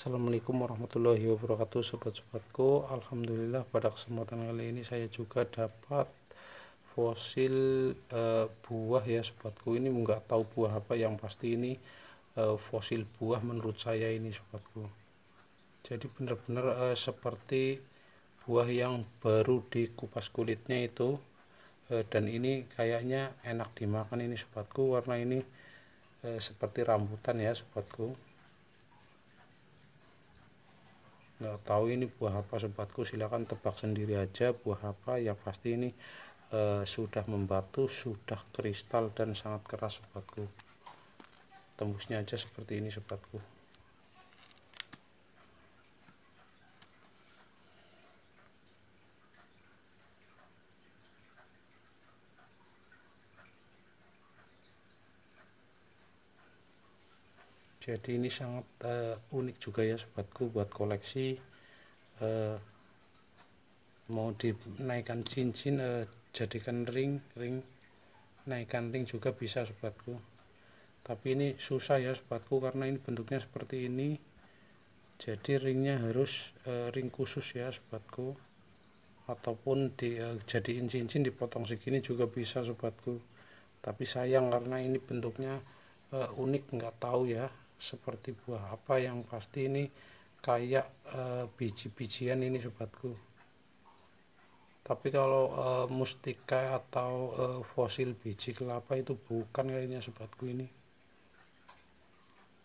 Assalamualaikum warahmatullahi wabarakatuh sobat-sobatku Alhamdulillah pada kesempatan kali ini saya juga dapat fosil e, buah ya sobatku ini enggak tahu buah apa yang pasti ini e, fosil buah menurut saya ini sobatku jadi benar-benar e, seperti buah yang baru dikupas kulitnya itu e, dan ini kayaknya enak dimakan ini sobatku warna ini e, seperti rambutan ya sobatku nggak tahu ini buah apa sobatku silahkan tebak sendiri aja buah apa yang pasti ini e, sudah membatu sudah kristal dan sangat keras sobatku tembusnya aja seperti ini sobatku jadi ini sangat uh, unik juga ya sobatku buat koleksi uh, mau dinaikkan cincin uh, jadikan ring ring naikkan ring juga bisa sobatku tapi ini susah ya sobatku karena ini bentuknya seperti ini jadi ringnya harus uh, ring khusus ya sobatku ataupun dijadiin uh, cincin dipotong segini juga bisa sobatku tapi sayang karena ini bentuknya uh, unik nggak tahu ya seperti buah apa yang pasti ini kayak uh, biji-bijian ini sobatku tapi kalau uh, mustika atau uh, fosil biji kelapa itu bukan kayaknya sobatku ini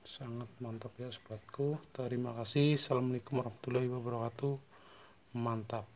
sangat mantap ya sobatku terima kasih assalamualaikum warahmatullahi wabarakatuh mantap